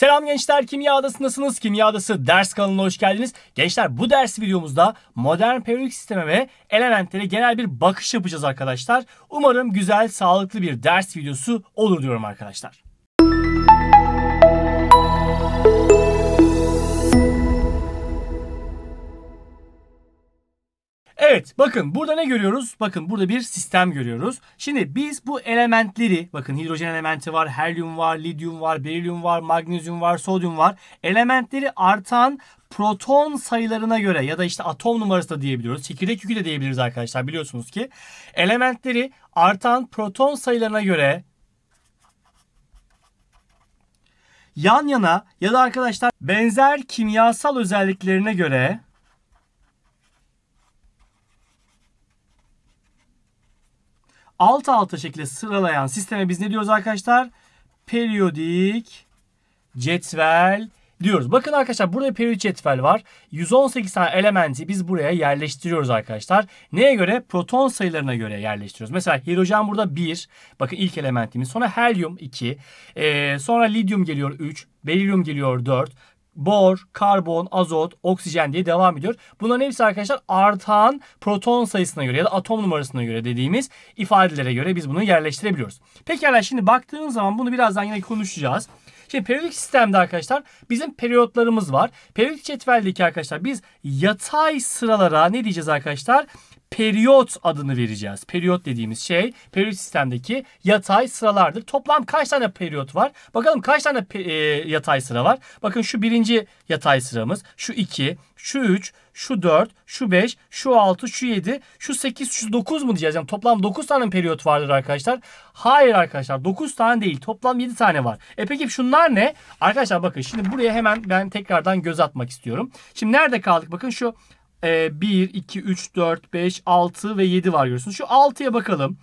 Selam gençler, Kimya Adası Adası'ndasınız. Kimya Adası ders kanalına hoş geldiniz. Gençler bu ders videomuzda modern periyodik sisteme ve elementlere genel bir bakış yapacağız arkadaşlar. Umarım güzel, sağlıklı bir ders videosu olur diyorum arkadaşlar. Evet bakın burada ne görüyoruz? Bakın burada bir sistem görüyoruz. Şimdi biz bu elementleri bakın hidrojen elementi var, helyum var, lityum var, berilyum var, magnezyum var, sodyum var. Elementleri artan proton sayılarına göre ya da işte atom numarası da diyebiliyoruz. Çekirdek yükü de diyebiliriz arkadaşlar biliyorsunuz ki. Elementleri artan proton sayılarına göre yan yana ya da arkadaşlar benzer kimyasal özelliklerine göre alt alta şekilde sıralayan sisteme biz ne diyoruz arkadaşlar? Periyodik cetvel diyoruz. Bakın arkadaşlar burada periyodik cetvel var. 118 tane elementi biz buraya yerleştiriyoruz arkadaşlar. Neye göre? Proton sayılarına göre yerleştiriyoruz. Mesela hidrojen burada 1. Bakın ilk elementimiz. Sonra helyum 2. Ee, sonra lityum geliyor 3. Berilyum geliyor 4 bor, karbon, azot, oksijen diye devam ediyor. Bunların hepsi arkadaşlar artan proton sayısına göre ya da atom numarasına göre dediğimiz ifadelere göre biz bunu yerleştirebiliyoruz. Pekala şimdi baktığınız zaman bunu birazdan yine konuşacağız. Şimdi periyodik sistemde arkadaşlar bizim periyotlarımız var. Periyodik cetveldeki arkadaşlar biz yatay sıralara ne diyeceğiz arkadaşlar? periyot adını vereceğiz. Periyot dediğimiz şey periyot sistemdeki yatay sıralardır. Toplam kaç tane periyot var? Bakalım kaç tane e, yatay sıra var? Bakın şu birinci yatay sıramız. Şu iki, şu üç, şu dört, şu beş, şu altı, şu yedi, şu sekiz, şu dokuz mu diyeceğiz? Yani toplam dokuz tane periyot vardır arkadaşlar. Hayır arkadaşlar dokuz tane değil. Toplam yedi tane var. E peki şunlar ne? Arkadaşlar bakın şimdi buraya hemen ben tekrardan göz atmak istiyorum. Şimdi nerede kaldık? Bakın şu e, 1, 2, 3, 4, 5, 6 ve 7 var görüyorsunuz. Şu 6'ya bakalım.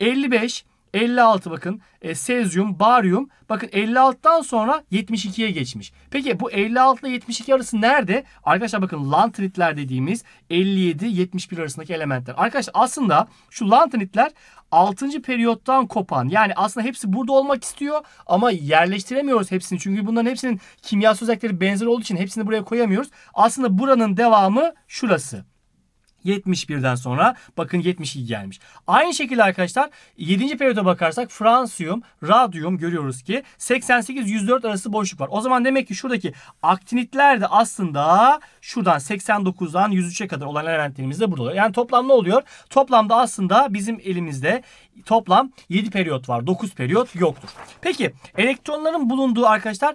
55 56 bakın e, sezyum, baryum bakın 56'dan sonra 72'ye geçmiş. Peki bu 56 ile 72 arası nerede? Arkadaşlar bakın lantritler dediğimiz 57-71 arasındaki elementler. Arkadaşlar aslında şu lantritler 6. periyottan kopan yani aslında hepsi burada olmak istiyor ama yerleştiremiyoruz hepsini. Çünkü bunların hepsinin kimyasal özellikleri benzer olduğu için hepsini buraya koyamıyoruz. Aslında buranın devamı şurası. 71'den sonra bakın 72 gelmiş. Aynı şekilde arkadaşlar 7. periyoda bakarsak fransiyum, radyum görüyoruz ki 88-104 arası boşluk var. O zaman demek ki şuradaki aktinitler de aslında şuradan 89'dan 103'e kadar olan elementlerimiz de burada oluyor. Yani toplam ne oluyor? Toplamda aslında bizim elimizde toplam 7 periyot var. 9 periyot yoktur. Peki elektronların bulunduğu arkadaşlar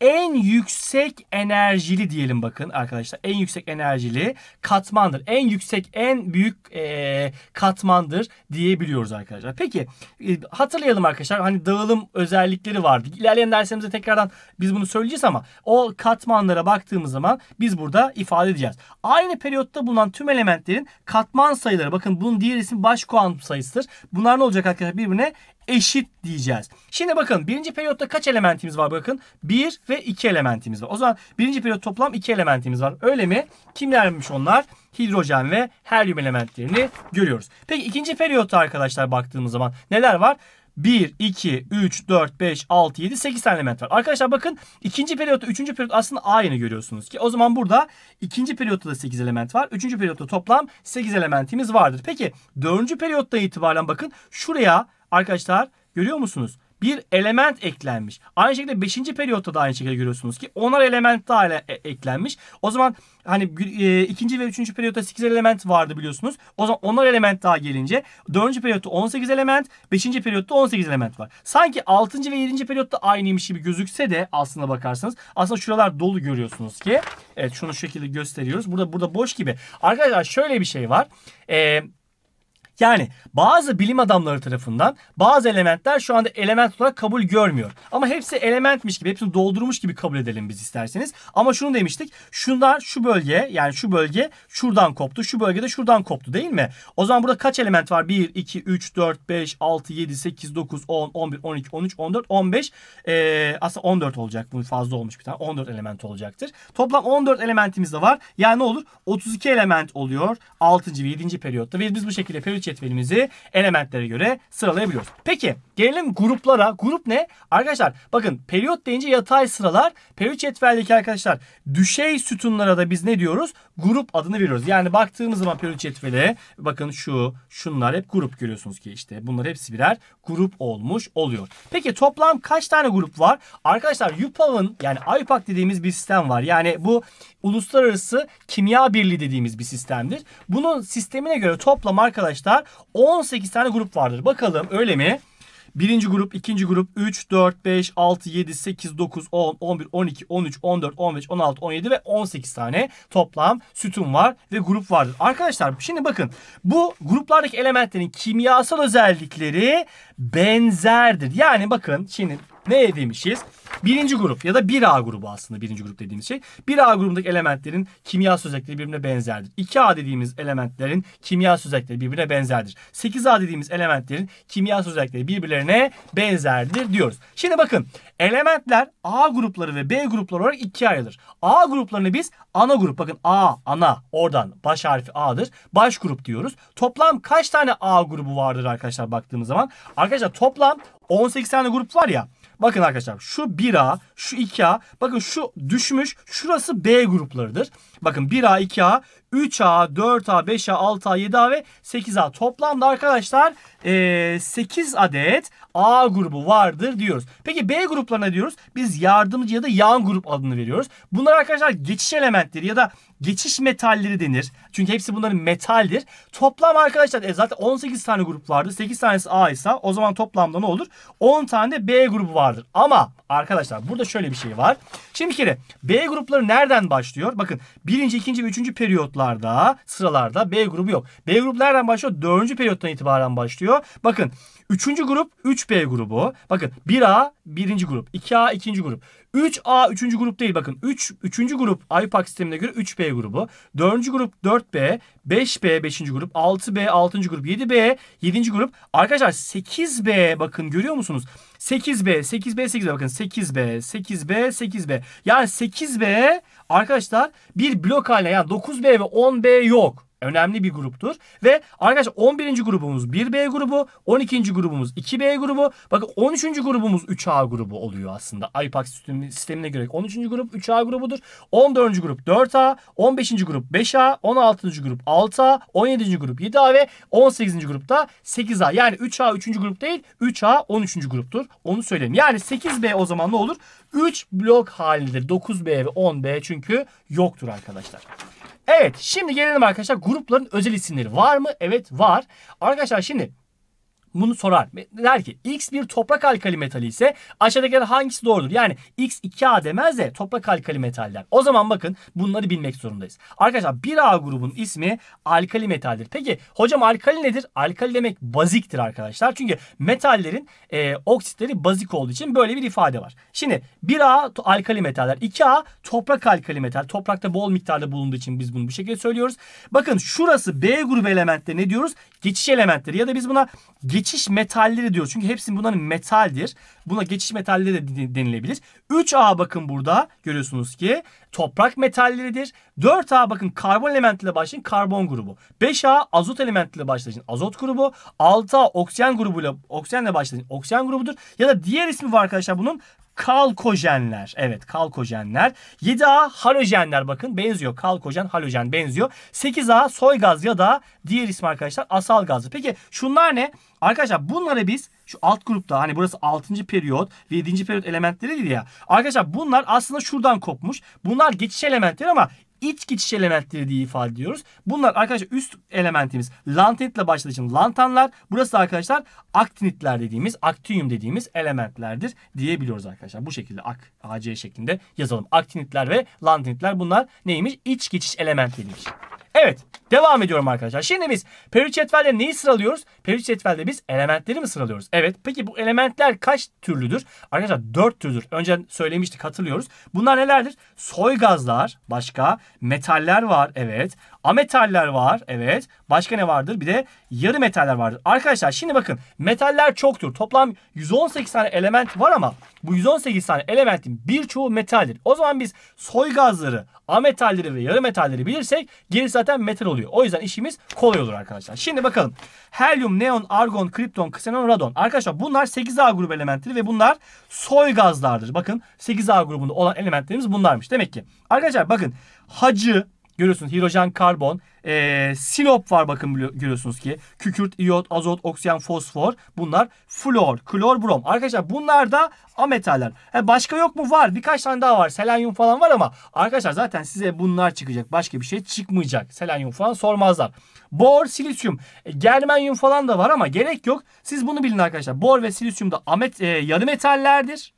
en yüksek enerjili diyelim bakın arkadaşlar. En yüksek enerjili katmandır. En yüksek en büyük e, katmandır diyebiliyoruz arkadaşlar. Peki e, hatırlayalım arkadaşlar hani dağılım özellikleri vardı. İlerleyen derslerimizde tekrardan biz bunu söyleyeceğiz ama o katmanlara baktığımız zaman biz burada ifade edeceğiz. Aynı periyotta bulunan tüm elementlerin katman sayıları bakın bunun diğer isim baş kuantum sayısıdır. Bunlar ne olacak arkadaşlar birbirine eşit diyeceğiz. Şimdi bakın birinci periyotta kaç elementimiz var bakın. bir ve iki elementimiz var. O zaman birinci periyot toplam iki elementimiz var. Öyle mi? Kimlermiş onlar? Hidrojen ve helyum elementlerini görüyoruz. Peki ikinci periyotta arkadaşlar baktığımız zaman neler var? 1, 2, 3, 4, 5, 6, 7, 8 tane element var. Arkadaşlar bakın ikinci periyotta üçüncü periyot aslında aynı görüyorsunuz ki. O zaman burada ikinci periyotta da 8 element var. Üçüncü periyotta toplam 8 elementimiz vardır. Peki dördüncü periyotta itibaren bakın şuraya arkadaşlar görüyor musunuz? Bir element eklenmiş. Aynı şekilde 5. periyotta da aynı şekilde görüyorsunuz ki onar element daha e eklenmiş. O zaman hani 2. E, ve 3. periyotta 8 element vardı biliyorsunuz. O zaman onar element daha gelince 4. periyotta 18 element, 5. periyotta 18 element var. Sanki 6. ve 7. periyotta aynıymış gibi gözükse de aslına bakarsanız aslında şuralar dolu görüyorsunuz ki. Evet şunu şu şekilde gösteriyoruz. Burada burada boş gibi. Arkadaşlar şöyle bir şey var. Eee yani bazı bilim adamları tarafından bazı elementler şu anda element olarak kabul görmüyor. Ama hepsi elementmiş gibi, hepsini doldurmuş gibi kabul edelim biz isterseniz. Ama şunu demiştik. Şunlar şu bölge, yani şu bölge şuradan koptu, şu bölgede şuradan koptu değil mi? O zaman burada kaç element var? 1 2 3 4 5 6 7 8 9 10 11 12 13 14 15 ee, aslında 14 olacak. Bu fazla olmuş bir tane. 14 element olacaktır. Toplam 14 elementimiz de var. Yani ne olur? 32 element oluyor 6. ve 7. periyotta. Ve biz bu şekilde periyot cetvelimizi elementlere göre sıralayabiliyoruz. Peki Gelelim gruplara. Grup ne? Arkadaşlar bakın periyot deyince yatay sıralar. Periyot cetveldeki arkadaşlar düşey sütunlara da biz ne diyoruz? Grup adını veriyoruz. Yani baktığımız zaman periyot cetveli bakın şu şunlar hep grup görüyorsunuz ki işte bunlar hepsi birer grup olmuş oluyor. Peki toplam kaç tane grup var? Arkadaşlar UPAV'ın yani IUPAC dediğimiz bir sistem var. Yani bu uluslararası kimya birliği dediğimiz bir sistemdir. Bunun sistemine göre toplam arkadaşlar 18 tane grup vardır. Bakalım öyle mi? Birinci grup, ikinci grup 3, 4, 5, 6, 7, 8, 9, 10, 11, 12, 13, 14, 15, 16, 17 ve 18 tane toplam sütun var ve grup vardır. Arkadaşlar şimdi bakın bu gruplardaki elementlerin kimyasal özellikleri benzerdir. Yani bakın şimdi ne edinmişiz? Birinci grup ya da 1A grubu aslında birinci grup dediğimiz şey. 1A grubundaki elementlerin kimya özellikleri birbirine benzerdir. 2A dediğimiz elementlerin kimya özellikleri birbirine benzerdir. 8A dediğimiz elementlerin kimya özellikleri birbirlerine benzerdir diyoruz. Şimdi bakın elementler A grupları ve B grupları olarak ikiye ayrılır. A gruplarını biz ana grup bakın A ana oradan baş harfi A'dır. Baş grup diyoruz. Toplam kaç tane A grubu vardır arkadaşlar baktığımız zaman? Arkadaşlar toplam 18 tane grup var ya. Bakın arkadaşlar şu 1A, şu 2A, bakın şu düşmüş. Şurası B gruplarıdır. Bakın 1A, 2A, 3A, 4A, 5A, 6A, 7A ve 8A. Toplamda arkadaşlar 8 e, adet A grubu vardır diyoruz. Peki B gruplarına diyoruz. Biz yardımcı ya da yan grup adını veriyoruz. Bunlar arkadaşlar geçiş elementleri ya da Geçiş metalleri denir. Çünkü hepsi bunların metaldir. Toplam arkadaşlar e zaten 18 tane grup vardı. 8 tanesi A ise o zaman toplamda ne olur? 10 tane de B grubu vardır. Ama arkadaşlar burada şöyle bir şey var. Şimdi bir kere B grupları nereden başlıyor? Bakın birinci, ikinci ve üçüncü periyotlarda sıralarda B grubu yok. B grubu nereden başlıyor? Dördüncü periyottan itibaren başlıyor. Bakın üçüncü grup 3B grubu. Bakın 1A birinci grup, 2A ikinci grup, 3A 3. grup değil bakın. 3 3. grup IUPAC sistemine göre 3B grubu. 4. grup 4B, 5B 5. grup, 6B 6. grup, 7B 7. grup. Arkadaşlar 8B bakın görüyor musunuz? 8B, 8B, 8B bakın 8B, 8B, 8B. Yani 8B arkadaşlar bir blok haline yani 9B ve 10B yok önemli bir gruptur. Ve arkadaşlar 11. grubumuz 1B grubu, 12. grubumuz 2B grubu. Bakın 13. grubumuz 3A grubu oluyor aslında. IPAC sistemine göre 13. grup 3A grubudur. 14. grup 4A, 15. grup 5A, 16. grup 6A, 17. grup 7A ve 18. grupta 8A. Yani 3A 3. grup değil, 3A 13. gruptur. Onu söyleyeyim. Yani 8B o zaman ne olur? 3 blok halindedir. 9B ve 10B çünkü yoktur arkadaşlar. Evet şimdi gelelim arkadaşlar grupların özel isimleri var mı? Evet var. Arkadaşlar şimdi bunu sorar. Der ki X bir toprak alkali metali ise aşağıdakilerden hangisi doğrudur? Yani X 2A demez de toprak alkali metaller. O zaman bakın bunları bilmek zorundayız. Arkadaşlar 1A grubun ismi alkali metaldir. Peki hocam alkali nedir? Alkali demek baziktir arkadaşlar. Çünkü metallerin e, oksitleri bazik olduğu için böyle bir ifade var. Şimdi 1A alkali metaller, 2A toprak alkali metal. Toprakta bol miktarda bulunduğu için biz bunu bu şekilde söylüyoruz. Bakın şurası B grubu elementte ne diyoruz? Geçiş elementleri ya da biz buna geçiş geçiş metalleri diyor. Çünkü hepsi bunların metaldir. Buna geçiş metalleri de denilebilir. 3A bakın burada görüyorsunuz ki toprak metalleridir. 4A bakın karbon elementiyle başlayın karbon grubu. 5A azot elementiyle başlayın azot grubu. 6A oksijen grubuyla oksijenle başlayın oksijen grubudur. Ya da diğer ismi var arkadaşlar bunun kalkojenler. Evet kalkojenler. 7A halojenler bakın benziyor. Kalkojen, halojen benziyor. 8A soy gaz ya da diğer isim arkadaşlar asal gazı. Peki şunlar ne? Arkadaşlar bunları biz şu alt grupta hani burası 6. periyot ve 7. periyot elementleri ya. Arkadaşlar bunlar aslında şuradan kopmuş. Bunlar geçiş elementleri ama iç geçiş elementleri diye ifade ediyoruz. Bunlar arkadaşlar üst elementimiz lantanitle başladığı için lantanlar. Burası da arkadaşlar aktinitler dediğimiz, aktinyum dediğimiz elementlerdir diyebiliyoruz arkadaşlar. Bu şekilde ak, AC şeklinde yazalım. Aktinitler ve lantanitler bunlar neymiş? İç geçiş elementleriymiş. Evet. Devam ediyorum arkadaşlar. Şimdi biz periyot cetvelde neyi sıralıyoruz? Periyot cetvelde biz elementleri mi sıralıyoruz? Evet. Peki bu elementler kaç türlüdür? Arkadaşlar dört türlüdür. Önce söylemiştik hatırlıyoruz. Bunlar nelerdir? Soy gazlar başka. Metaller var evet ametaller var. Evet. Başka ne vardır? Bir de yarı metaller vardır. Arkadaşlar şimdi bakın metaller çoktur. Toplam 118 tane element var ama bu 118 tane elementin birçoğu metaldir. O zaman biz soy gazları, ametalleri ve yarı metalleri bilirsek geri zaten metal oluyor. O yüzden işimiz kolay olur arkadaşlar. Şimdi bakalım. Helyum, neon, argon, kripton, ksenon, radon. Arkadaşlar bunlar 8A grubu elementleri ve bunlar soy gazlardır. Bakın 8A grubunda olan elementlerimiz bunlarmış. Demek ki arkadaşlar bakın hacı, Görüyorsunuz hidrojen, karbon. E, sinop var bakın görüyorsunuz ki. Kükürt, iot azot, oksijen, fosfor. Bunlar flor, klor, brom. Arkadaşlar bunlar da ametaller. He, başka yok mu? Var. Birkaç tane daha var. Selenyum falan var ama arkadaşlar zaten size bunlar çıkacak. Başka bir şey çıkmayacak. Selenyum falan sormazlar. Bor, silisyum, e, germanyum falan da var ama gerek yok. Siz bunu bilin arkadaşlar. Bor ve silisyum da amet, e, yarı metallerdir.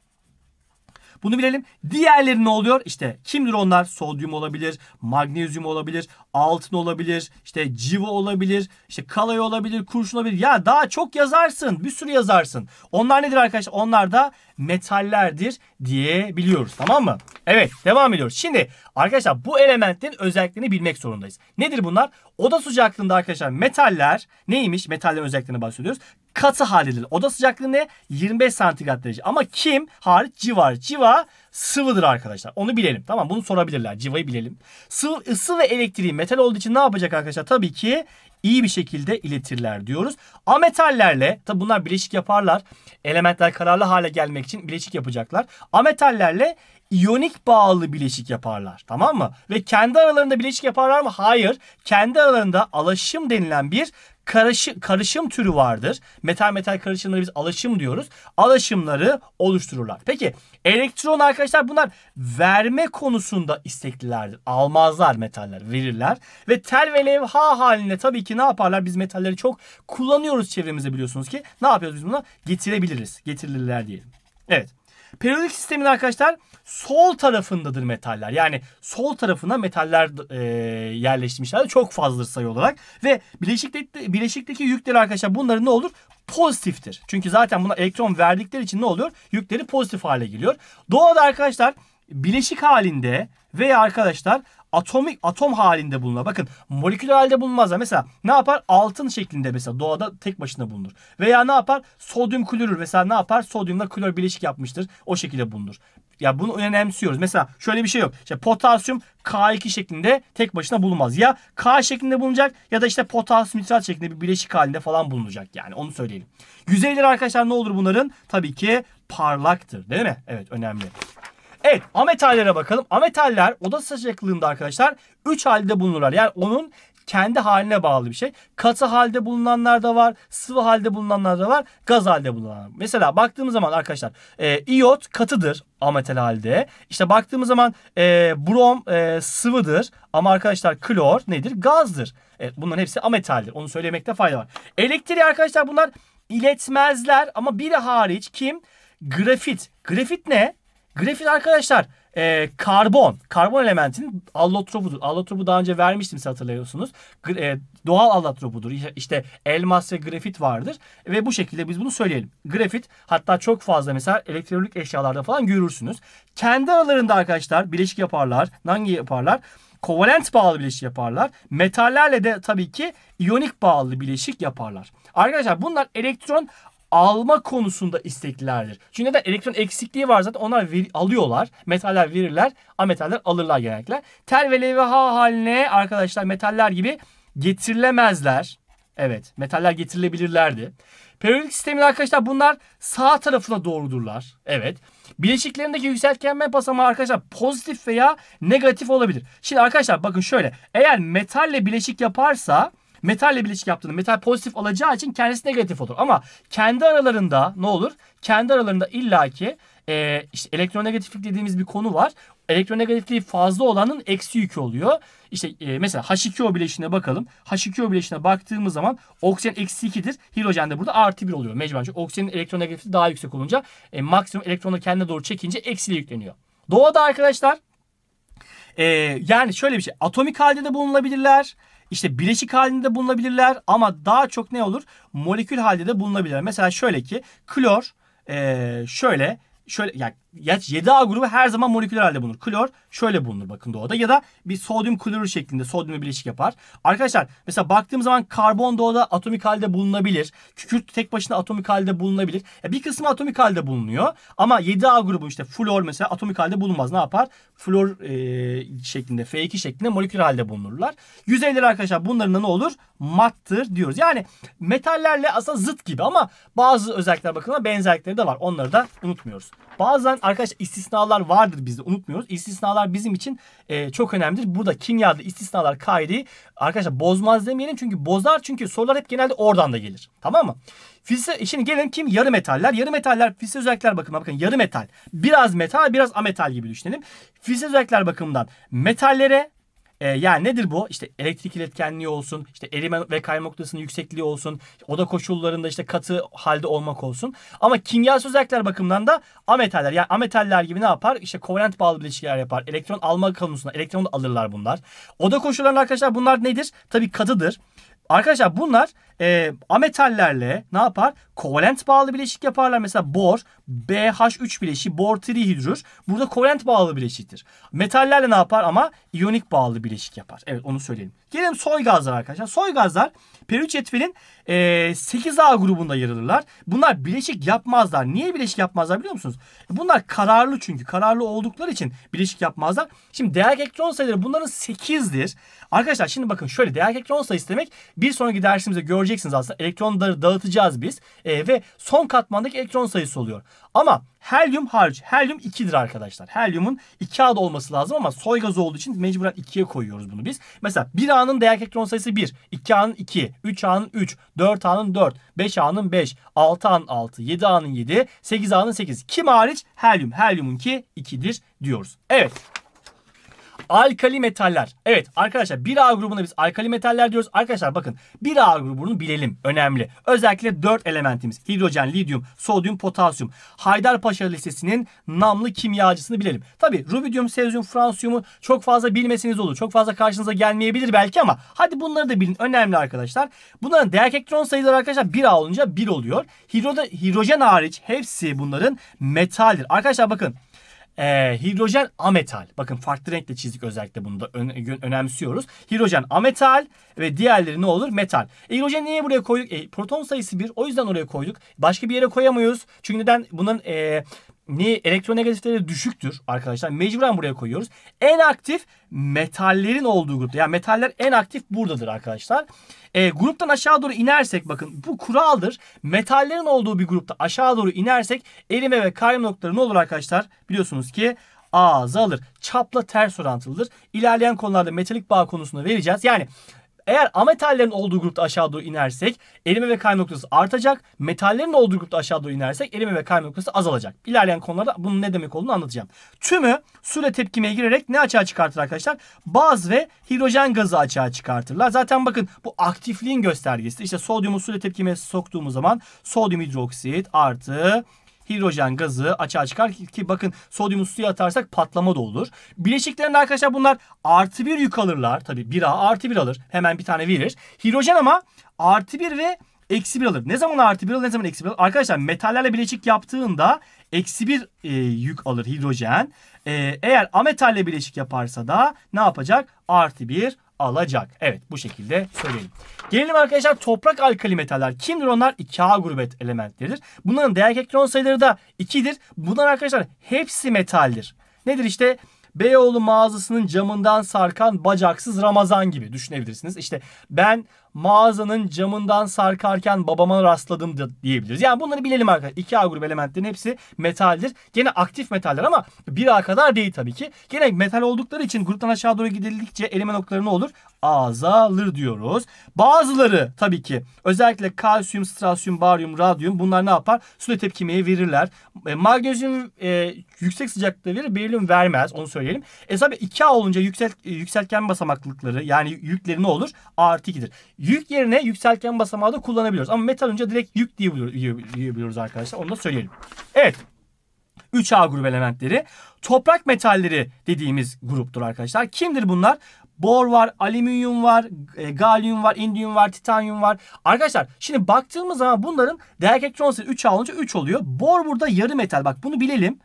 Bunu bilelim. Diğerleri ne oluyor? İşte kimdir onlar? Sodyum olabilir, magnezyum olabilir, altın olabilir, işte civa olabilir, işte kalay olabilir, kurşun olabilir. Ya daha çok yazarsın. Bir sürü yazarsın. Onlar nedir arkadaşlar? Onlar da metallerdir diyebiliyoruz. Tamam mı? Evet devam ediyoruz. Şimdi arkadaşlar bu elementin özelliklerini bilmek zorundayız. Nedir bunlar? Oda sıcaklığında arkadaşlar metaller neymiş? Metallerin özelliklerini bahsediyoruz katı halidir. Oda sıcaklığı ne? 25 santigrat derece. Ama kim hariç? civar, Civa sıvıdır arkadaşlar. Onu bilelim. Tamam bunu sorabilirler. Civayı bilelim. Sıvı, ısı ve elektriği metal olduğu için ne yapacak arkadaşlar? Tabii ki iyi bir şekilde iletirler diyoruz. Ametallerle tabi bunlar bileşik yaparlar. Elementler kararlı hale gelmek için bileşik yapacaklar. Ametallerle iyonik bağlı bileşik yaparlar. Tamam mı? Ve kendi aralarında bileşik yaparlar mı? Hayır. Kendi aralarında alaşım denilen bir karışı, karışım türü vardır. Metal metal karışımları biz alaşım diyoruz. Alaşımları oluştururlar. Peki elektron arkadaşlar bunlar verme konusunda isteklilerdir. Almazlar metaller, verirler. Ve tel ve levha halinde tabii ki ne yaparlar? Biz metalleri çok kullanıyoruz çevremizde biliyorsunuz ki. Ne yapıyoruz biz buna? Getirebiliriz. Getirirler diyelim. Evet. Periyodik sistemin arkadaşlar sol tarafındadır metaller. Yani sol tarafına metaller e, yerleştirmişler. Çok fazladır sayı olarak. Ve bileşikte bileşikteki yükleri arkadaşlar bunların ne olur? Pozitiftir. Çünkü zaten buna elektron verdikleri için ne oluyor? Yükleri pozitif hale geliyor. Doğada arkadaşlar bileşik halinde veya arkadaşlar atomik atom halinde bulunur. Bakın moleküler halde bulunmazlar. Mesela ne yapar? Altın şeklinde mesela doğada tek başına bulunur. Veya ne yapar? Sodyum klorür mesela ne yapar? Sodyumla klor bileşik yapmıştır. O şekilde bulunur. Ya bunu önemsiyoruz. Mesela şöyle bir şey yok. İşte potasyum K2 şeklinde tek başına bulunmaz. Ya K şeklinde bulunacak ya da işte potasyum nitrat şeklinde bir bileşik halinde falan bulunacak. Yani onu söyleyelim. Yüzeyleri arkadaşlar ne olur bunların? Tabii ki parlaktır değil mi? Evet önemli. Evet ametallere bakalım. Ametaller oda sıcaklığında arkadaşlar 3 halde bulunurlar. Yani onun kendi haline bağlı bir şey. Katı halde bulunanlar da var, sıvı halde bulunanlar da var, gaz halde bulunanlar. Mesela baktığımız zaman arkadaşlar e, iot katıdır ametal halde. İşte baktığımız zaman e, brom e, sıvıdır ama arkadaşlar klor nedir? Gazdır. Evet, bunların hepsi ametaldir. Onu söylemekte fayda var. Elektriği arkadaşlar bunlar iletmezler ama biri hariç kim? Grafit. Grafit ne? Grafit arkadaşlar e, karbon, karbon elementinin allotropudur. Allotropu daha önce vermiştim size hatırlıyorsunuz. Gr- e, doğal allotropudur. İşte elmas ve grafit vardır. Ve bu şekilde biz bunu söyleyelim. Grafit hatta çok fazla mesela elektronik eşyalarda falan görürsünüz. Kendi aralarında arkadaşlar bileşik yaparlar. Hangi yaparlar? kovalent bağlı bileşik yaparlar. Metallerle de tabii ki iyonik bağlı bileşik yaparlar. Arkadaşlar bunlar elektron alma konusunda isteklilerdir. Çünkü neden? Elektron eksikliği var zaten. Onlar veri, alıyorlar. Metaller verirler. Ametaller alırlar genellikle. Tel ve LVH haline arkadaşlar metaller gibi getirilemezler. Evet. Metaller getirilebilirlerdi. Periyodik sistemin arkadaşlar bunlar sağ tarafına doğrudurlar. Evet. Bileşiklerindeki yükseltgenme basamağı arkadaşlar pozitif veya negatif olabilir. Şimdi arkadaşlar bakın şöyle. Eğer metalle bileşik yaparsa metalle bir ilişki yaptığını, metal pozitif alacağı için kendisi negatif olur. Ama kendi aralarında ne olur? Kendi aralarında illaki e, işte elektronegatiflik dediğimiz bir konu var. Elektronegatifliği fazla olanın eksi yükü oluyor. İşte e, mesela H2O bileşine bakalım. H2O bileşine baktığımız zaman oksijen eksi 2'dir. Hidrojen de burada artı 1 oluyor. Mecburen çünkü oksijenin elektronegatifliği daha yüksek olunca e, maksimum elektronu kendine doğru çekince eksiyle yükleniyor. Doğada arkadaşlar ee, yani şöyle bir şey. Atomik halde de bulunabilirler. İşte bileşik halinde bulunabilirler ama daha çok ne olur? Molekül halde de bulunabilirler. Mesela şöyle ki klor e, şöyle şöyle yani 7A grubu her zaman moleküler halde bulunur. Klor şöyle bulunur bakın doğada ya da bir sodyum klorür şeklinde sodyumla bileşik yapar. Arkadaşlar mesela baktığım zaman karbon doğada atomik halde bulunabilir. Kükürt tek başına atomik halde bulunabilir. Ya e, bir kısmı atomik halde bulunuyor ama 7A grubu işte flor mesela atomik halde bulunmaz. Ne yapar? Flor e, şeklinde F2 şeklinde moleküler halde bulunurlar. Yüzeyleri arkadaşlar bunların da ne olur? Mattır diyoruz. Yani metallerle aslında zıt gibi ama bazı özellikler bakımından benzerlikleri de var. Onları da unutmuyoruz. Bazen bazen arkadaşlar istisnalar vardır bizde unutmuyoruz. İstisnalar bizim için e, çok önemlidir. Burada kimyada istisnalar kaideyi arkadaşlar bozmaz demeyelim. Çünkü bozar çünkü sorular hep genelde oradan da gelir. Tamam mı? fizik şimdi gelelim kim? Yarı metaller. Yarı metaller fizik özellikler bakımından bakın yarı metal. Biraz metal biraz ametal gibi düşünelim. fizik özellikler bakımından metallere e, ee, yani nedir bu? İşte elektrik iletkenliği olsun, işte erime ve kayma noktasının yüksekliği olsun, oda koşullarında işte katı halde olmak olsun. Ama kimyasal özellikler bakımından da ametaller yani ametaller gibi ne yapar? İşte kovalent bağlı bileşikler yapar. Elektron alma konusunda elektron da alırlar bunlar. Oda koşullarında arkadaşlar bunlar nedir? Tabii katıdır. Arkadaşlar bunlar e, ametallerle ne yapar? Kovalent bağlı bileşik yaparlar. Mesela bor, BH3 bileşiği, bor trihidrür. Burada kovalent bağlı bileşiktir. Metallerle ne yapar ama iyonik bağlı bileşik yapar. Evet onu söyleyelim. Gelelim soy gazlar arkadaşlar. Soy gazlar Peru Cetvel'in e, 8A grubunda yer alırlar. Bunlar bileşik yapmazlar. Niye bileşik yapmazlar biliyor musunuz? Bunlar kararlı çünkü. Kararlı oldukları için bileşik yapmazlar. Şimdi değer elektron sayıları bunların 8'dir. Arkadaşlar şimdi bakın şöyle değer elektron sayısı demek bir sonraki dersimizde göreceksiniz aslında. Elektronları dağıtacağız biz. E, ve son katmandaki elektron sayısı oluyor. Ama helyum hariç. Helyum 2'dir arkadaşlar. Helyumun 2 adı olması lazım ama soy gazı olduğu için mecburen 2'ye koyuyoruz bunu biz. Mesela 1 A'nın değer elektron sayısı 1, 2 A'nın 2, 3 A'nın 3, 4 A'nın 4, 5 A'nın 5, 6 A'nın 6, 7 A'nın 7, 8 A'nın 8. Kim hariç? Helyum. Helyumun ki 2'dir diyoruz. Evet. Alkali metaller. Evet arkadaşlar bir a grubuna biz alkali metaller diyoruz. Arkadaşlar bakın bir a grubunu bilelim. Önemli. Özellikle 4 elementimiz. Hidrojen, lityum, sodyum, potasyum. Haydarpaşa Lisesi'nin namlı kimyacısını bilelim. Tabi rubidium, sezyum, fransiyumu çok fazla bilmesiniz olur. Çok fazla karşınıza gelmeyebilir belki ama hadi bunları da bilin. Önemli arkadaşlar. Bunların değer elektron sayıları arkadaşlar bir a olunca 1 oluyor. Hidro, hidrojen hariç hepsi bunların metaldir. Arkadaşlar bakın e, hidrojen ametal. Bakın farklı renkle çizdik özellikle bunu da ön, önemsiyoruz. Hidrojen ametal ve diğerleri ne olur? Metal. E, hidrojen niye buraya koyduk? E, proton sayısı bir O yüzden oraya koyduk. Başka bir yere koyamıyoruz. Çünkü neden? bunun e, ni elektronegatifleri düşüktür arkadaşlar. Mecburen buraya koyuyoruz. En aktif metallerin olduğu grupta. Yani metaller en aktif buradadır arkadaşlar. E, gruptan aşağı doğru inersek bakın bu kuraldır. Metallerin olduğu bir grupta aşağı doğru inersek erime ve kaym noktaları ne olur arkadaşlar? Biliyorsunuz ki azalır. Çapla ters orantılıdır. İlerleyen konularda metalik bağ konusunu vereceğiz. Yani eğer ametallerin olduğu grupta aşağı doğru inersek erime ve kaym noktası artacak. Metallerin olduğu grupta aşağı doğru inersek erime ve kaym noktası azalacak. İlerleyen konularda bunun ne demek olduğunu anlatacağım. Tümü suyla tepkimeye girerek ne açığa çıkartır arkadaşlar? Baz ve hidrojen gazı açığa çıkartırlar. Zaten bakın bu aktifliğin göstergesi. İşte sodyumu suyla tepkimeye soktuğumuz zaman sodyum hidroksit artı hidrojen gazı açığa çıkar ki bakın sodyumu suya atarsak patlama da olur. Bileşiklerinde arkadaşlar bunlar artı bir yük alırlar. Tabi bir A artı bir alır. Hemen bir tane verir. Hidrojen ama artı bir ve eksi bir alır. Ne zaman artı bir alır ne zaman eksi bir alır? Arkadaşlar metallerle bileşik yaptığında eksi bir e, yük alır hidrojen. E, eğer ametalle bileşik yaparsa da ne yapacak? Artı bir alacak. Evet bu şekilde söyleyelim. Gelelim arkadaşlar toprak alkali metaller. Kimdir onlar? 2A grubet elementleridir. Bunların değer elektron sayıları da 2'dir. Bunlar arkadaşlar hepsi metaldir. Nedir işte? Beyoğlu mağazasının camından sarkan bacaksız Ramazan gibi düşünebilirsiniz. İşte ben mağazanın camından sarkarken babama rastladım da diyebiliriz. Yani bunları bilelim arkadaşlar. İki a grubu elementlerin hepsi metaldir. Gene aktif metaller ama bir a kadar değil tabii ki. Gene metal oldukları için gruptan aşağı doğru gidildikçe eleme noktaları ne olur? Azalır diyoruz. Bazıları tabii ki özellikle kalsiyum, strasyum, baryum, radyum bunlar ne yapar? Suyla tepkimeye verirler. E, magnezyum e, yüksek sıcaklıkta verir, berilyum vermez onu söyleyelim. E tabii 2A olunca yüksel, e, yükseltgen basamaklıkları yani yükleri ne olur? Artı 2'dir Yük yerine yükseltgen basamağı da kullanabiliyoruz. Ama metal önce direkt yük diyebiliyoruz arkadaşlar. Onu da söyleyelim. Evet. 3A grup elementleri. Toprak metalleri dediğimiz gruptur arkadaşlar. Kimdir bunlar? Bor var, alüminyum var, e, galyum var, indiyum var, titanyum var. Arkadaşlar şimdi baktığımız zaman bunların değer elektronsuz 3A olunca 3 oluyor. Bor burada yarı metal. Bak bunu bilelim.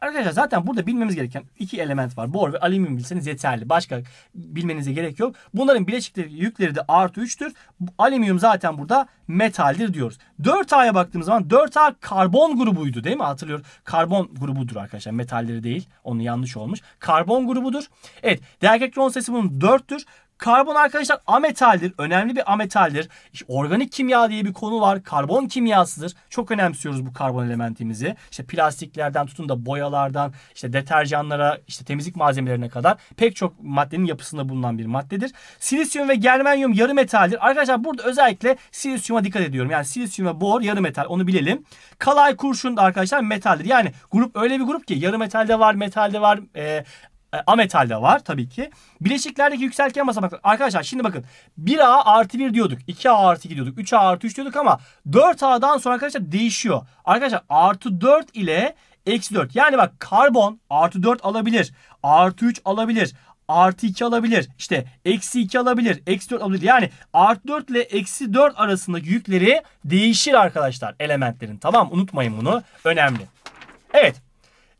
Arkadaşlar zaten burada bilmemiz gereken iki element var. Bor ve alüminyum bilseniz yeterli. Başka bilmenize gerek yok. Bunların bileşikleri yükleri de artı 3'tür. Alüminyum zaten burada metaldir diyoruz. 4A'ya baktığımız zaman 4A karbon grubuydu değil mi? Hatırlıyor. Karbon grubudur arkadaşlar. Metalleri değil. onu yanlış olmuş. Karbon grubudur. Evet. elektron sayısı bunun 4'tür. Karbon arkadaşlar ametaldir. Önemli bir ametaldir. İşte organik kimya diye bir konu var. Karbon kimyasıdır. Çok önemsiyoruz bu karbon elementimizi. İşte plastiklerden tutun da boyalardan, işte deterjanlara, işte temizlik malzemelerine kadar pek çok maddenin yapısında bulunan bir maddedir. Silisyum ve germanyum yarı metaldir. Arkadaşlar burada özellikle silisyuma dikkat ediyorum. Yani silisyum ve bor yarı metal onu bilelim. Kalay kurşun da arkadaşlar metaldir. Yani grup öyle bir grup ki yarı metalde var, metalde var, e, e, ametal de var tabii ki. Bileşiklerdeki yükselken basamaklar. Arkadaşlar şimdi bakın 1A artı 1 diyorduk. 2A artı 2 diyorduk. 3A artı 3 diyorduk ama 4A'dan sonra arkadaşlar değişiyor. Arkadaşlar artı 4 ile eksi 4. Yani bak karbon artı 4 alabilir. Artı 3 alabilir artı 2 alabilir. İşte eksi 2 alabilir. Eksi 4 alabilir. Yani artı 4 ile eksi 4 arasındaki yükleri değişir arkadaşlar elementlerin. Tamam unutmayın bunu. Önemli. Evet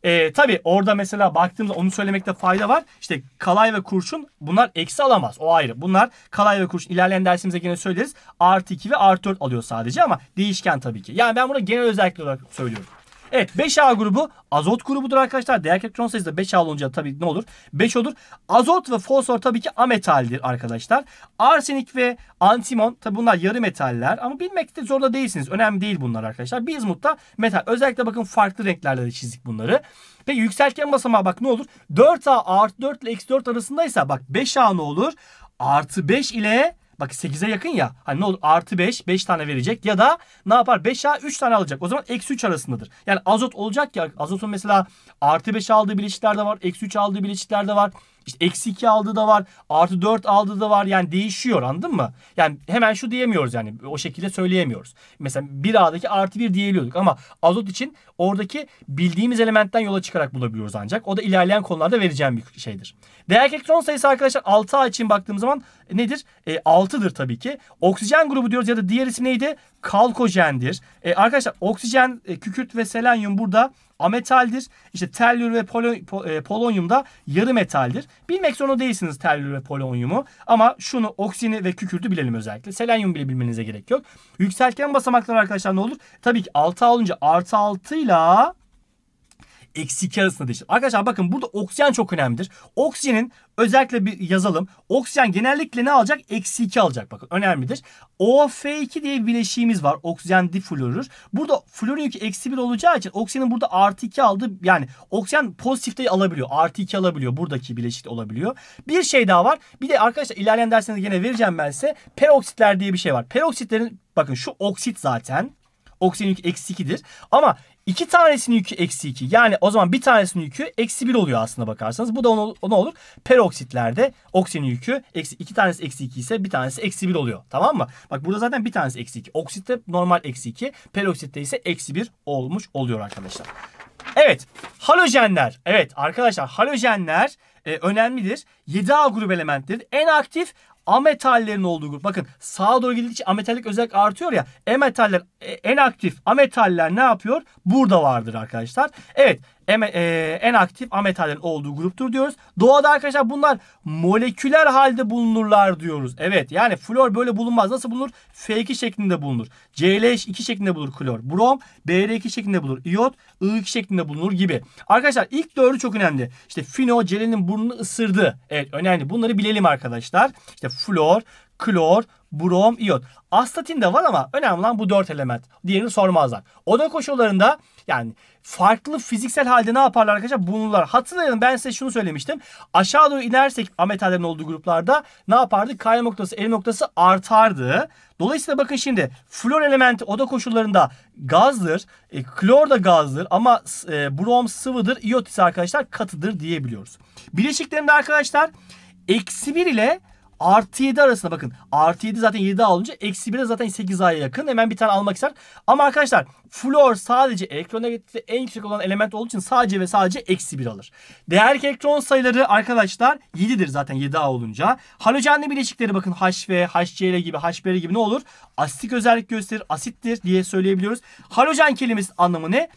e, tabii orada mesela baktığımızda onu söylemekte fayda var. İşte kalay ve kurşun bunlar eksi alamaz. O ayrı. Bunlar kalay ve kurşun ilerleyen dersimize gene söyleriz. Artı 2 ve artı 4 alıyor sadece ama değişken tabii ki. Yani ben bunu genel özellikle olarak söylüyorum. Evet 5A grubu azot grubudur arkadaşlar. Değer elektron sayısı da 5A olunca tabii ne olur? 5 olur. Azot ve fosfor tabii ki ametaldir arkadaşlar. Arsenik ve antimon tabii bunlar yarı metaller ama bilmekte de zorunda değilsiniz. Önemli değil bunlar arkadaşlar. Biz da metal. Özellikle bakın farklı renklerle de çizdik bunları. Peki yükseltgen basamağı bak ne olur? 4A artı 4 ile x4 arasındaysa bak 5A ne olur? Artı 5 ile Bak 8'e yakın ya. Hani ne olur artı 5 5 tane verecek ya da ne yapar 5A 3 tane alacak. O zaman eksi 3 arasındadır. Yani azot olacak ya azotun mesela artı 5 aldığı bileşikler de var. Eksi 3 aldığı bileşikler de var. İşte eksi 2 aldığı da var. Artı 4 aldığı da var. Yani değişiyor anladın mı? Yani hemen şu diyemiyoruz yani. O şekilde söyleyemiyoruz. Mesela 1A'daki artı 1 diyebiliyorduk ama azot için oradaki bildiğimiz elementten yola çıkarak bulabiliyoruz ancak. O da ilerleyen konularda vereceğim bir şeydir. Değer elektron sayısı arkadaşlar 6A için baktığımız zaman nedir? E, 6'dır tabii ki. Oksijen grubu diyoruz ya da diğer ismi neydi? Kalkojendir. E, arkadaşlar oksijen, e, kükürt ve selenyum burada ametaldir. İşte tellür ve polo, po, e, polonyum da yarı metaldir. Bilmek zorunda değilsiniz tellür ve polonyumu ama şunu oksini ve kükürtü bilelim özellikle. Selenyum bile bilmenize gerek yok. Yükselken basamaklar arkadaşlar ne olur? Tabii ki 6 olunca artı 6 ile artıyla eksi 2 arasında değişir. Arkadaşlar bakın burada oksijen çok önemlidir. Oksijenin özellikle bir yazalım. Oksijen genellikle ne alacak? Eksi 2 alacak bakın önemlidir. OF2 diye bir bileşiğimiz var. Oksijen diflorür. Burada florun yükü eksi 1 olacağı için oksijenin burada artı 2 aldı yani oksijen pozitif de alabiliyor. Artı 2 alabiliyor. Buradaki bileşik olabiliyor. Bir şey daha var. Bir de arkadaşlar ilerleyen derslerinde yine vereceğim ben size. Peroksitler diye bir şey var. Peroksitlerin bakın şu oksit zaten. Oksijen yükü eksi 2'dir. Ama İki tanesinin yükü eksi iki, Yani o zaman bir tanesinin yükü eksi bir oluyor aslında bakarsanız. Bu da ne olur. Peroksitlerde oksijenin yükü eksi, iki tanesi eksi iki ise bir tanesi eksi bir oluyor. Tamam mı? Bak burada zaten bir tanesi eksi iki, Oksitte normal eksi iki, Peroksitte ise eksi bir olmuş oluyor arkadaşlar. Evet. Halojenler. Evet arkadaşlar halojenler e, önemlidir. 7A grup elementtir. En aktif ametallerin olduğu grup. Bakın sağa doğru gidildikçe ametallik özellik artıyor ya. E metaller en aktif ametaller ne yapıyor? Burada vardır arkadaşlar. Evet e, e, en aktif ametallerin olduğu gruptur diyoruz. Doğada arkadaşlar bunlar moleküler halde bulunurlar diyoruz. Evet yani flor böyle bulunmaz. Nasıl bulunur? F2 şeklinde bulunur. CL2 şeklinde bulunur klor. Brom BR2 şeklinde bulunur. İyot I2 şeklinde bulunur gibi. Arkadaşlar ilk dördü çok önemli. İşte fino Celal'in burnunu ısırdı. Evet önemli. Bunları bilelim arkadaşlar. İşte flor, klor, brom, iyot. Astatin de var ama önemli olan bu dört element. Diğerini sormazlar. Oda koşullarında yani farklı fiziksel halde ne yaparlar arkadaşlar? Bulunurlar. Hatırlayalım ben size şunu söylemiştim. Aşağı doğru inersek ametallerin olduğu gruplarda ne yapardı? kayma noktası, erim noktası artardı. Dolayısıyla bakın şimdi flor elementi oda koşullarında gazdır. E, klor da gazdır ama e, brom sıvıdır. iot ise arkadaşlar katıdır diyebiliyoruz. Bileşiklerinde arkadaşlar eksi 1 ile Artı 7 arasında bakın. Artı 7 zaten 7A olunca eksi de zaten 8A'ya yakın. Hemen bir tane almak ister. Ama arkadaşlar flor sadece elektronegatifte en yüksek olan element olduğu için sadece ve sadece eksi 1 alır. Değer elektron sayıları arkadaşlar 7'dir zaten 7A olunca. Halojenli bileşikleri bakın HV, HCl gibi, HBr gibi ne olur? Asitik özellik gösterir, asittir diye söyleyebiliyoruz. Halojen kelimesi anlamı ne?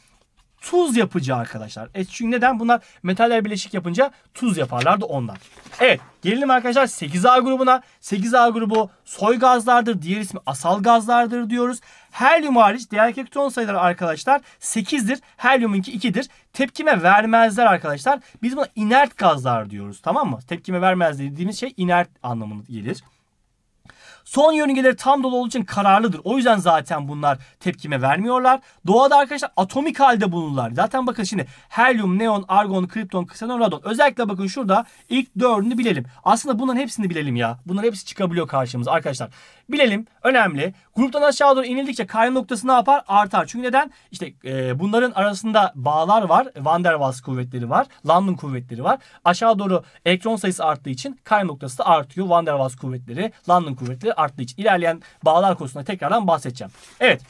tuz yapıcı arkadaşlar. E çünkü neden? Bunlar metaller bileşik yapınca tuz yaparlardı ondan. Evet gelelim arkadaşlar 8A grubuna. 8A grubu soy gazlardır. Diğer ismi asal gazlardır diyoruz. Helyum hariç diğer elektron sayıları arkadaşlar 8'dir. Helyumunki 2'dir. Tepkime vermezler arkadaşlar. Biz buna inert gazlar diyoruz tamam mı? Tepkime vermez dediğimiz şey inert anlamına gelir. Son yörüngeleri tam dolu olduğu için kararlıdır. O yüzden zaten bunlar tepkime vermiyorlar. Doğada arkadaşlar atomik halde bulunurlar. Zaten bakın şimdi helyum, neon, argon, kripton, ksenon, radon. Özellikle bakın şurada ilk dördünü bilelim. Aslında bunların hepsini bilelim ya. Bunların hepsi çıkabiliyor karşımıza arkadaşlar. Bilelim önemli. Gruptan aşağı doğru inildikçe kayma noktası ne yapar? Artar. Çünkü neden? İşte e, bunların arasında bağlar var. Van der Waals kuvvetleri var. London kuvvetleri var. Aşağı doğru elektron sayısı arttığı için kayma noktası da artıyor. Van der Waals kuvvetleri, London kuvvetleri arttığı için. ilerleyen bağlar konusunda tekrardan bahsedeceğim. Evet.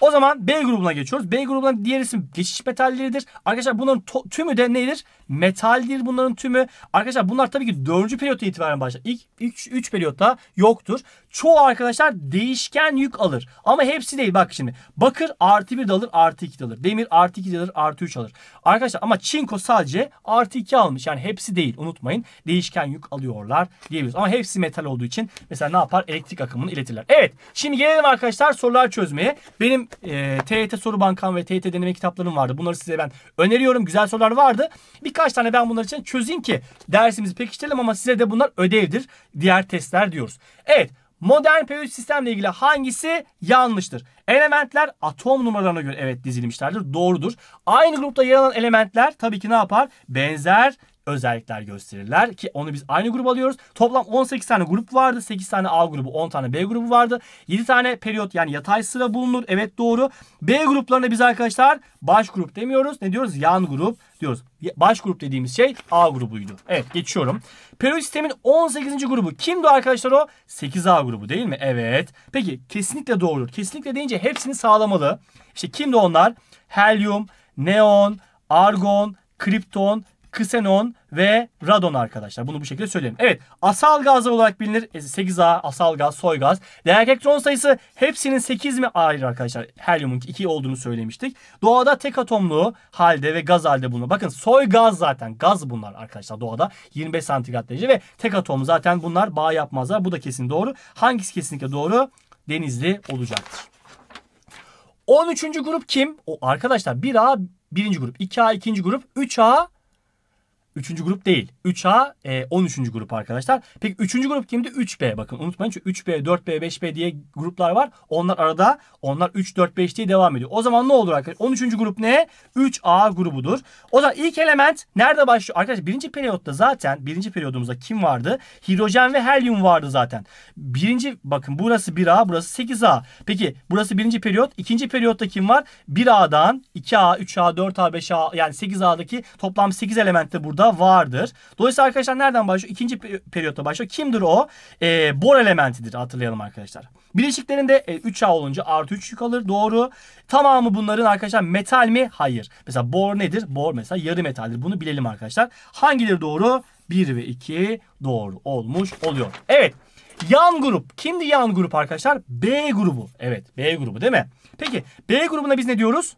O zaman B grubuna geçiyoruz. B grubundan diğer isim geçiş metalleridir. Arkadaşlar bunların tümü de nedir? Metaldir bunların tümü. Arkadaşlar bunlar tabii ki 4. periyotta itibaren başlar. İlk 3 periyotta yoktur çoğu arkadaşlar değişken yük alır. Ama hepsi değil bak şimdi. Bakır artı 1 de alır artı 2 de alır. Demir artı 2 de alır artı 3 alır. Arkadaşlar ama çinko sadece artı 2 almış. Yani hepsi değil unutmayın. Değişken yük alıyorlar diyebiliriz. Ama hepsi metal olduğu için mesela ne yapar? Elektrik akımını iletirler. Evet şimdi gelelim arkadaşlar sorular çözmeye. Benim e, TYT soru bankam ve TET deneme kitaplarım vardı. Bunları size ben öneriyorum. Güzel sorular vardı. Birkaç tane ben bunlar için çözeyim ki dersimizi pekiştirelim ama size de bunlar ödevdir. Diğer testler diyoruz. Evet Modern periyodik sistemle ilgili hangisi yanlıştır? Elementler atom numaralarına göre evet dizilmişlerdir. Doğrudur. Aynı grupta yer alan elementler tabii ki ne yapar? Benzer özellikler gösterirler ki onu biz aynı grup alıyoruz. Toplam 18 tane grup vardı. 8 tane A grubu, 10 tane B grubu vardı. 7 tane periyot yani yatay sıra bulunur. Evet doğru. B gruplarına biz arkadaşlar baş grup demiyoruz. Ne diyoruz? Yan grup diyoruz. Baş grup dediğimiz şey A grubuydu. Evet geçiyorum. Periyot sistemin 18. grubu kimdi arkadaşlar o? 8A grubu değil mi? Evet. Peki kesinlikle doğrudur. Kesinlikle deyince hepsini sağlamalı. İşte kimdi onlar? Helyum, neon, argon, kripton, ksenon, ve radon arkadaşlar. Bunu bu şekilde söyleyelim. Evet asal gazlar olarak bilinir. 8A, e, asal gaz, soy gaz. Değer elektron sayısı hepsinin 8 mi ayrı arkadaşlar? Helyumun 2 olduğunu söylemiştik. Doğada tek atomlu halde ve gaz halde bulunur Bakın soy gaz zaten. Gaz bunlar arkadaşlar doğada. 25 santigrat derece ve tek atom zaten bunlar bağ yapmazlar. Bu da kesin doğru. Hangisi kesinlikle doğru? Denizli olacaktır. 13. grup kim? O arkadaşlar 1A birinci grup, 2A ikinci grup, 3A Üçüncü grup değil. 3A e, 13. grup arkadaşlar. Peki üçüncü grup kimdi? 3B. Bakın unutmayın çünkü 3B, 4B, 5B diye gruplar var. Onlar arada. Onlar 3, 4, 5 diye devam ediyor. O zaman ne olur arkadaşlar? 13. grup ne? 3A grubudur. O zaman ilk element nerede başlıyor? Arkadaşlar birinci periyotta zaten birinci periyodumuzda kim vardı? Hidrojen ve helyum vardı zaten. Birinci bakın burası 1A, burası 8A. Peki burası birinci periyot. ikinci periyotta kim var? 1A'dan 2A, 3A, 4A, 5A yani 8A'daki toplam 8 de burada da vardır. Dolayısıyla arkadaşlar nereden başlıyor? İkinci periyotta başlıyor. Kimdir o? E, bor elementidir hatırlayalım arkadaşlar. Bileşiklerinde e, 3A olunca artı 3 yük alır. Doğru. Tamamı bunların arkadaşlar metal mi? Hayır. Mesela bor nedir? Bor mesela yarı metaldir. Bunu bilelim arkadaşlar. Hangileri doğru? 1 ve 2 doğru olmuş oluyor. Evet. Yan grup. Kimdi yan grup arkadaşlar? B grubu. Evet B grubu değil mi? Peki B grubuna biz ne diyoruz?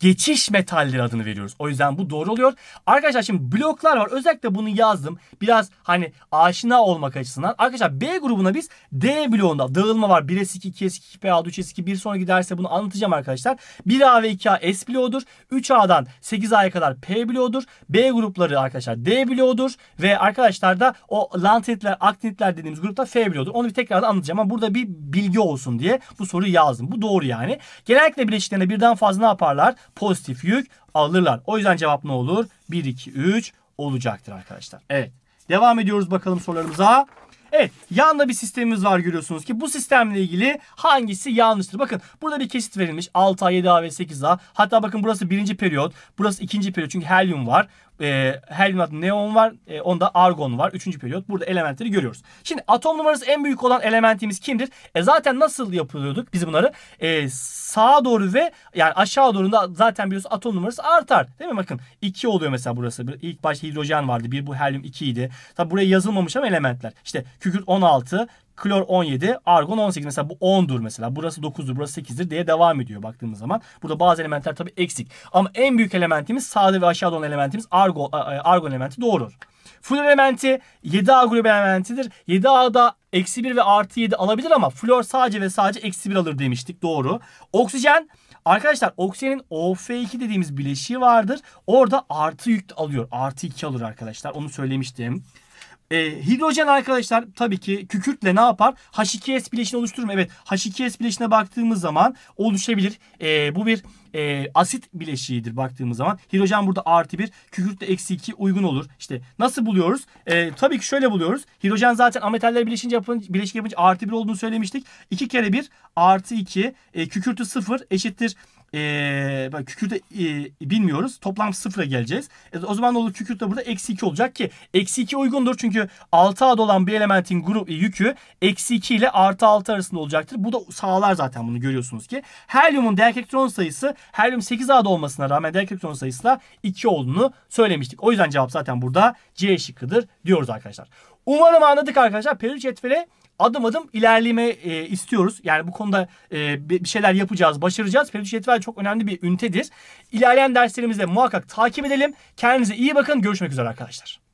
geçiş metalleri adını veriyoruz. O yüzden bu doğru oluyor. Arkadaşlar şimdi bloklar var. Özellikle bunu yazdım. Biraz hani aşina olmak açısından. Arkadaşlar B grubuna biz D bloğunda dağılma var. 1 S2, 2 S2, 2 P6, 3 S2. Bir sonraki derste bunu anlatacağım arkadaşlar. 1A ve 2A S bloğudur. 3A'dan 8A'ya kadar P bloğudur. B grupları arkadaşlar D bloğudur. Ve arkadaşlar da o lantinitler, aktinitler dediğimiz grupta F bloğudur. Onu bir tekrar anlatacağım ama burada bir bilgi olsun diye bu soruyu yazdım. Bu doğru yani. Genellikle bileşiklerine birden fazla ne yaparlar? pozitif yük alırlar. O yüzden cevap ne olur? 1, 2, 3 olacaktır arkadaşlar. Evet. Devam ediyoruz bakalım sorularımıza. Evet yanda bir sistemimiz var görüyorsunuz ki bu sistemle ilgili hangisi yanlıştır? Bakın burada bir kesit verilmiş 6A, 7A ve 8A. Hatta bakın burası birinci periyot. Burası ikinci periyot çünkü helyum var e, helyum adlı neon var. E, onda argon var. Üçüncü periyot. Burada elementleri görüyoruz. Şimdi atom numarası en büyük olan elementimiz kimdir? E zaten nasıl yapıyorduk biz bunları? E, sağa doğru ve yani aşağı doğru da zaten biliyorsun atom numarası artar. Değil mi? Bakın 2 oluyor mesela burası. Bir, ilk başta hidrojen vardı. Bir bu helyum 2 idi. Tabi buraya yazılmamış ama elementler. İşte kükürt 16, Klor 17, argon 18. Mesela bu 10'dur mesela. Burası 9'dur, burası 8'dir diye devam ediyor baktığımız zaman. Burada bazı elementler tabii eksik. Ama en büyük elementimiz sağda ve aşağıda olan elementimiz argon, argon elementi doğrudur. Flor elementi 7A grubu elementidir. 7A'da eksi 1 ve artı 7 alabilir ama flor sadece ve sadece eksi 1 alır demiştik. Doğru. Oksijen Arkadaşlar oksijenin OF2 dediğimiz bileşiği vardır. Orada artı yük alıyor. Artı 2 alır arkadaşlar. Onu söylemiştim. E, hidrojen arkadaşlar tabii ki kükürtle ne yapar? H2S bileşini oluşturur mu? Evet H2S bileşine baktığımız zaman oluşabilir. E, bu bir e, asit bileşiğidir baktığımız zaman. Hidrojen burada artı bir, kükürt de eksi iki uygun olur. İşte nasıl buluyoruz? E, tabii ki şöyle buluyoruz. Hidrojen zaten ametaller bileşince yapın, bileşik yapınca artı bir olduğunu söylemiştik. 2 kere bir artı iki, e, kükürtü sıfır eşittir e, bak e, bilmiyoruz. Toplam sıfıra geleceğiz. E, o zaman ne olur kükürt burada eksi 2 olacak ki eksi 2 uygundur. Çünkü 6 ad olan bir elementin grup e, yükü eksi 2 ile artı 6 arasında olacaktır. Bu da sağlar zaten bunu görüyorsunuz ki. Helyumun değer elektron sayısı helyum 8 ad olmasına rağmen değer elektron sayısı da 2 olduğunu söylemiştik. O yüzden cevap zaten burada C şıkkıdır diyoruz arkadaşlar. Umarım anladık arkadaşlar. Peril cetveli adım adım ilerleme e, istiyoruz. Yani bu konuda e, bir şeyler yapacağız, başaracağız. Feridun Yetvel çok önemli bir ünitedir. İlerleyen derslerimizde muhakkak takip edelim. Kendinize iyi bakın. Görüşmek üzere arkadaşlar.